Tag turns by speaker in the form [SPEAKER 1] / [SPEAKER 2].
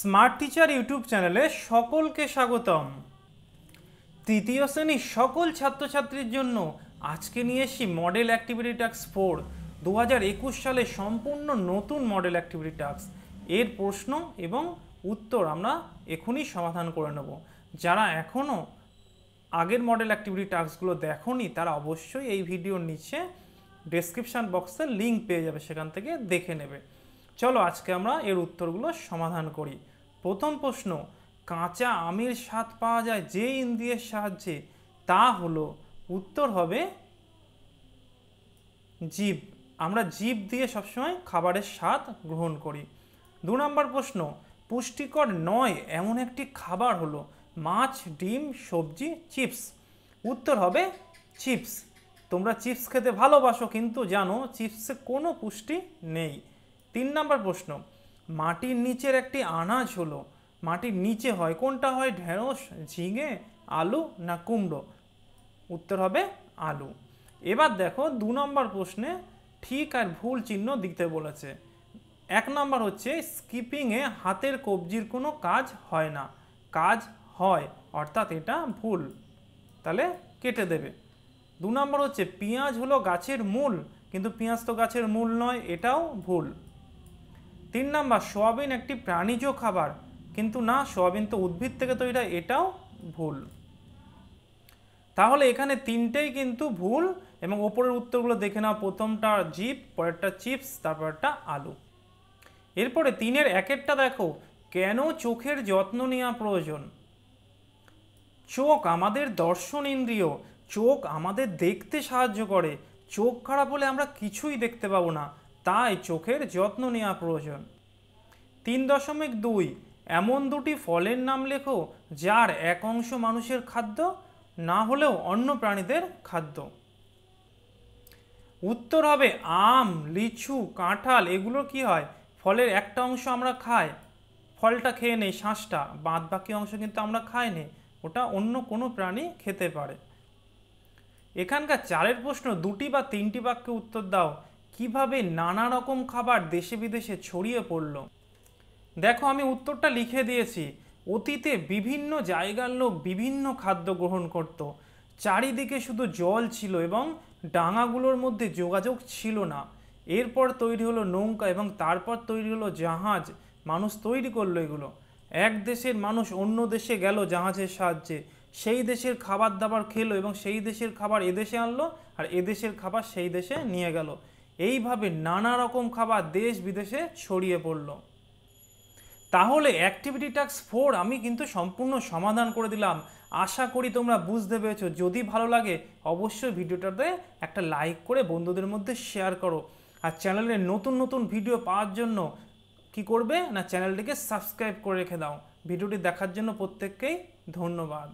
[SPEAKER 1] smart teacher YouTube চ্যানেলে সকলকে স্বাগতম তৃতীয় শ্রেণীর সকল ছাত্রছাত্রীর জন্য আজকে নিয়ে এসছি মডেল অ্যাক্টিভিটি টাস্ক ফোর দু একুশ সালে সম্পূর্ণ নতুন মডেল অ্যাক্টিভিটি টাস্ক এর প্রশ্ন এবং উত্তর আমরা এখনই সমাধান করে নেব যারা এখনও আগের মডেল অ্যাক্টিভিটি টাস্কগুলো দেখনি তারা অবশ্যই এই ভিডিওর নিচে ডেসক্রিপশান বক্সে লিঙ্ক পেয়ে যাবে সেখান থেকে দেখে নেবে চলো আজকে আমরা এর উত্তরগুলো সমাধান করি প্রথম প্রশ্ন কাঁচা আমের স্বাদ পাওয়া যায় যে ইন্দ্রিয়ের সাহায্যে তা হলো উত্তর হবে জীব আমরা জীব দিয়ে সবসময় খাবারের স্বাদ গ্রহণ করি দু নম্বর প্রশ্ন পুষ্টিকর নয় এমন একটি খাবার হলো মাছ ডিম সবজি চিপস উত্তর হবে চিপস তোমরা চিপস খেতে ভালোবাসো কিন্তু জানো চিপসে কোনো পুষ্টি নেই তিন নম্বর প্রশ্ন মাটির নিচের একটি আনাজ হলো মাটির নিচে হয় কোনটা হয় ঢেঁড়স ঝিঙে আলু না কুমড়ো উত্তর হবে আলু এবার দেখো দু নম্বর প্রশ্নে ঠিক আর ভুল চিহ্ন দিতে বলেছে এক নম্বর হচ্ছে স্কিপিংয়ে হাতের কবজির কোনো কাজ হয় না কাজ হয় অর্থাৎ এটা ভুল তাহলে কেটে দেবে দু নম্বর হচ্ছে পেঁয়াজ হলো গাছের মূল কিন্তু পেঁয়াজ তো গাছের মূল নয় এটাও ভুল তিন নাম্বার সোয়াবিন একটি প্রাণীজ খাবার কিন্তু না সোয়াবিন তো উদ্ভিদ থেকে তৈরি হয় এটাও ভুল তাহলে এখানে তিনটেই কিন্তু ভুল এবং ওপরের উত্তরগুলো দেখে নাও প্রথমটা জিপ পরেরটা চিপস তারপরটা আলু এরপরে তিনের একেরটা দেখো কেন চোখের যত্ন নেওয়া প্রয়োজন চোখ আমাদের দর্শন ইন্দ্রিয় চোখ আমাদের দেখতে সাহায্য করে চোখ খারাপ হলে আমরা কিছুই দেখতে পাবো না তাই চোখের যত্ন নেওয়া প্রয়োজন তিন দশমিক দুই এমন দুটি ফলের নাম লেখো যার এক অংশ মানুষের খাদ্য না হলেও অন্য প্রাণীদের খাদ্য উত্তর হবে আম লিচু কাঁঠাল এগুলো কি হয় ফলের একটা অংশ আমরা খাই ফলটা খেয়ে নেই শাঁসটা বাদ বাকি অংশ কিন্তু আমরা খাই নেই ওটা অন্য কোনো প্রাণী খেতে পারে এখানকার চারের প্রশ্ন দুটি বা তিনটি বাক্যে উত্তর দাও কিভাবে নানা রকম খাবার দেশে বিদেশে ছড়িয়ে পড়ল দেখো আমি উত্তরটা লিখে দিয়েছি অতীতে বিভিন্ন জায়গার লোক বিভিন্ন খাদ্য গ্রহণ করত চারিদিকে শুধু জল ছিল এবং ডাঙাগুলোর মধ্যে যোগাযোগ ছিল না এরপর তৈরি হলো নৌকা এবং তারপর তৈরি হলো জাহাজ মানুষ তৈরি করলো এগুলো এক দেশের মানুষ অন্য দেশে গেল জাহাজের সাহায্যে সেই দেশের খাবার দাবার খেলো এবং সেই দেশের খাবার এদেশে আনলো আর এদেশের খাবার সেই দেশে নিয়ে গেল এইভাবে নানা রকম খাবার দেশ বিদেশে ছড়িয়ে পড়ল তাহলে অ্যাক্টিভিটি ট্যাক্স ফোর আমি কিন্তু সম্পূর্ণ সমাধান করে দিলাম আশা করি তোমরা বুঝতে পেরেছো যদি ভালো লাগে অবশ্যই ভিডিওটাতে একটা লাইক করে বন্ধুদের মধ্যে শেয়ার করো আর চ্যানেলে নতুন নতুন ভিডিও পাওয়ার জন্য কি করবে না চ্যানেলটিকে সাবস্ক্রাইব করে রেখে দাও ভিডিওটি দেখার জন্য প্রত্যেককেই ধন্যবাদ